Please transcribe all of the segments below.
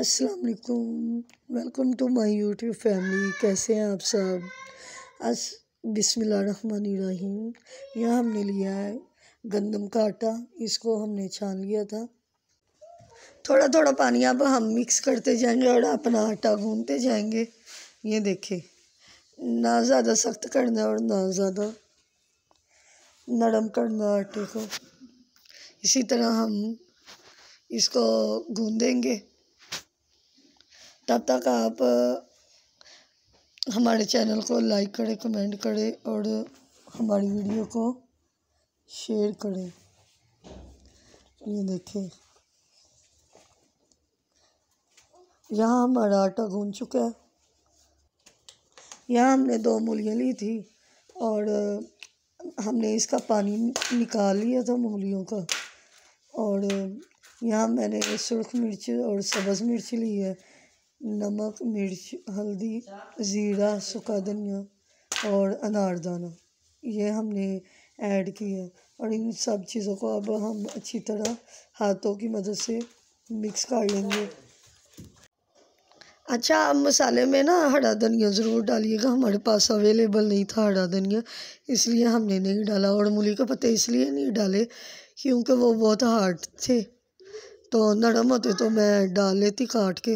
अस्सलाम वालेकुम welcome to my YouTube family कैसे हैं आप सब अस बिसमीम यहाँ हमने लिया है गंदम का आटा इसको हमने छान लिया था थोड़ा थोड़ा पानी अब हम मिक्स करते जाएंगे और अपना आटा गूंदते जाएंगे ये देखें ना ज़्यादा सख्त करना और ना ज़्यादा नरम करना आटे को इसी तरह हम इसको गूंदेंगे तब तक आप हमारे चैनल को लाइक करें कमेंट करें और हमारी वीडियो को शेयर करें ये देखिए यहाँ हमारा आटा गून चुका है यहाँ हमने दो मूलियाँ ली थी और हमने इसका पानी निकाल लिया था मूलियों का और यहाँ मैंने सुरख मिर्च और सब्ज़ मिर्च ली है नमक मिर्च हल्दी ज़ीरा सूखा धनिया और अनारदाना ये हमने ऐड किया और इन सब चीज़ों को अब हम अच्छी तरह हाथों की मदद से मिक्स कर लेंगे अच्छा आप मसाले में ना हरा धनिया ज़रूर डालिएगा हमारे पास अवेलेबल नहीं था हरा धनिया इसलिए हमने नहीं डाला और मूली के पत्ते इसलिए नहीं डाले क्योंकि वो बहुत हार्ड थे तो नरम होते तो मैं डाल लेती काट के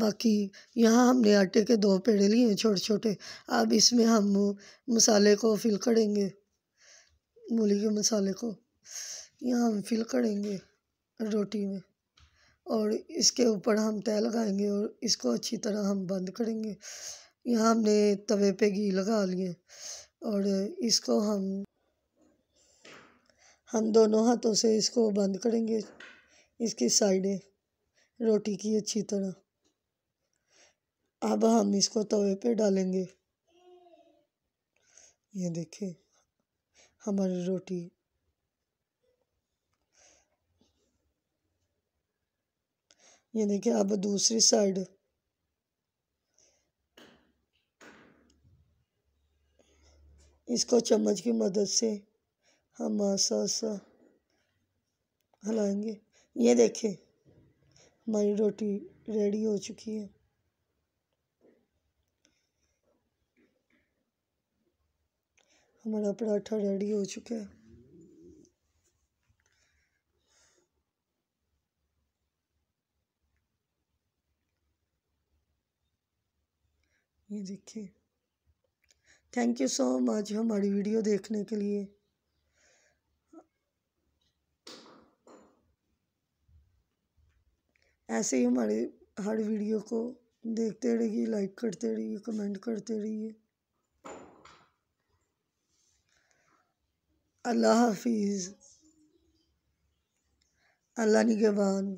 बाकी यहाँ हमने आटे के दो पेड़े लिए हैं छोटे छोटे अब इसमें हम मसाले को फिल करेंगे मूली के मसाले को यहाँ हम फिल करेंगे रोटी में और इसके ऊपर हम तय लगाएंगे और इसको अच्छी तरह हम बंद करेंगे यहाँ हमने तवे पे घी लगा लिए और इसको हम हम दोनों हाथों से इसको बंद करेंगे इसकी साइडें रोटी की अच्छी तरह अब हम इसको तवे पे डालेंगे ये देखिए हमारी रोटी ये देखिए अब दूसरी साइड इसको चम्मच की मदद से हम आसा आसा हलाएंगे ये देखें हमारी रोटी रेडी हो चुकी है हमारा पराठा रेडी हो चुका है ये देखिए थैंक यू सो मच हमारी वीडियो देखने के लिए ऐसे ही हमारे हर वीडियो को देखते रहिए लाइक करते रहिए कमेंट करते रहिए अल्लाह हाफिज़ अल्लाह निगहबान